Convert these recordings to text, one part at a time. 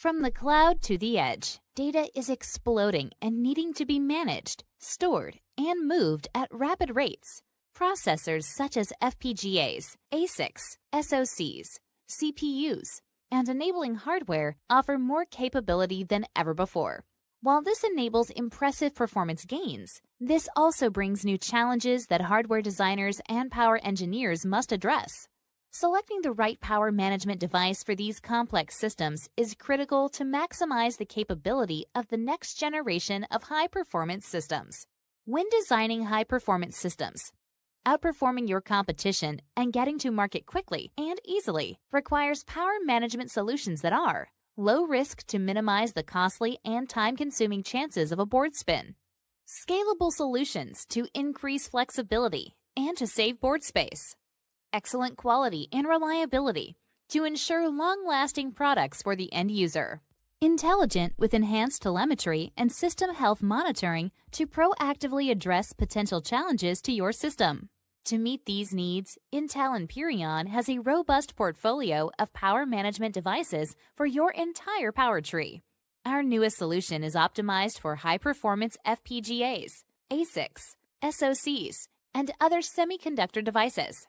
From the cloud to the edge, data is exploding and needing to be managed, stored, and moved at rapid rates. Processors such as FPGAs, ASICs, SoCs, CPUs, and enabling hardware offer more capability than ever before. While this enables impressive performance gains, this also brings new challenges that hardware designers and power engineers must address. Selecting the right power management device for these complex systems is critical to maximize the capability of the next generation of high-performance systems. When designing high-performance systems, outperforming your competition and getting to market quickly and easily requires power management solutions that are low risk to minimize the costly and time-consuming chances of a board spin, scalable solutions to increase flexibility and to save board space excellent quality, and reliability to ensure long lasting products for the end user. Intelligent with enhanced telemetry and system health monitoring to proactively address potential challenges to your system. To meet these needs, Intel and Perion has a robust portfolio of power management devices for your entire power tree. Our newest solution is optimized for high performance FPGAs, ASICs, SoCs, and other semiconductor devices.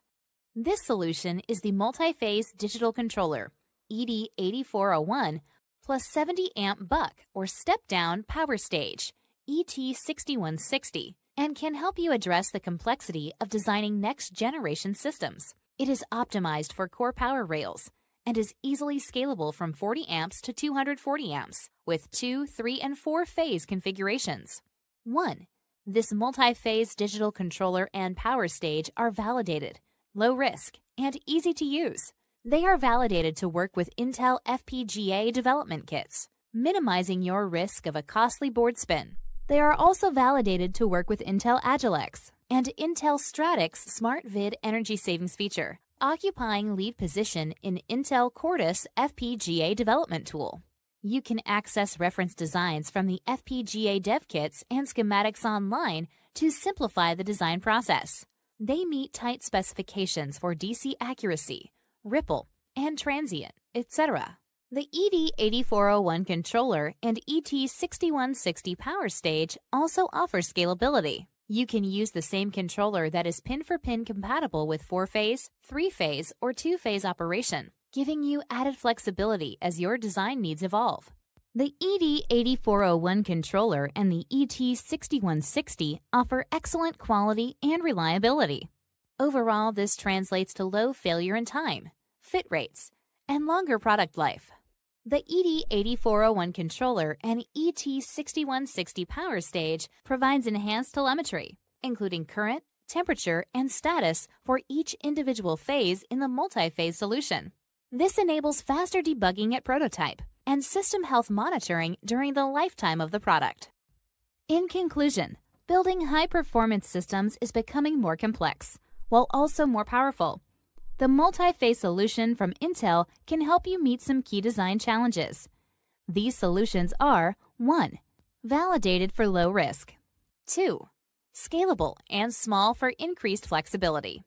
This solution is the multi-phase digital controller, ED8401, plus 70 amp buck or step-down power stage, ET6160, and can help you address the complexity of designing next-generation systems. It is optimized for core power rails and is easily scalable from 40 amps to 240 amps with two, three, and four phase configurations. 1. This multi-phase digital controller and power stage are validated low risk, and easy to use. They are validated to work with Intel FPGA development kits, minimizing your risk of a costly board spin. They are also validated to work with Intel Agilex and Intel Stratix SmartVid energy savings feature, occupying lead position in Intel Cortis FPGA development tool. You can access reference designs from the FPGA dev kits and schematics online to simplify the design process. They meet tight specifications for DC accuracy, ripple, and transient, etc. The ED8401 controller and ET6160 power stage also offer scalability. You can use the same controller that is pin-for-pin -pin compatible with four-phase, three-phase, or two-phase operation, giving you added flexibility as your design needs evolve. The ED8401 controller and the ET6160 offer excellent quality and reliability. Overall, this translates to low failure in time, fit rates, and longer product life. The ED8401 controller and ET6160 power stage provides enhanced telemetry, including current, temperature, and status for each individual phase in the multi-phase solution. This enables faster debugging at prototype, and system health monitoring during the lifetime of the product. In conclusion, building high performance systems is becoming more complex, while also more powerful. The multi phase solution from Intel can help you meet some key design challenges. These solutions are 1. Validated for low risk, 2. Scalable and small for increased flexibility,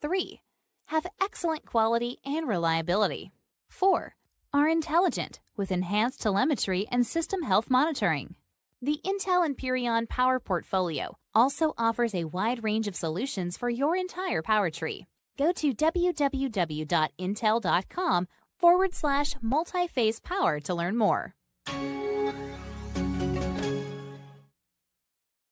3. Have excellent quality and reliability, 4 are intelligent with enhanced telemetry and system health monitoring. The Intel and Power Portfolio also offers a wide range of solutions for your entire power tree. Go to www.intel.com forward slash multiphase power to learn more.